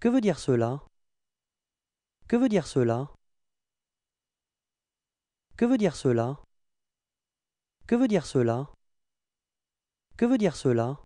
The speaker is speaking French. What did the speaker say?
Que veut dire cela Que veut dire cela Que veut dire cela Que veut dire cela Que veut dire cela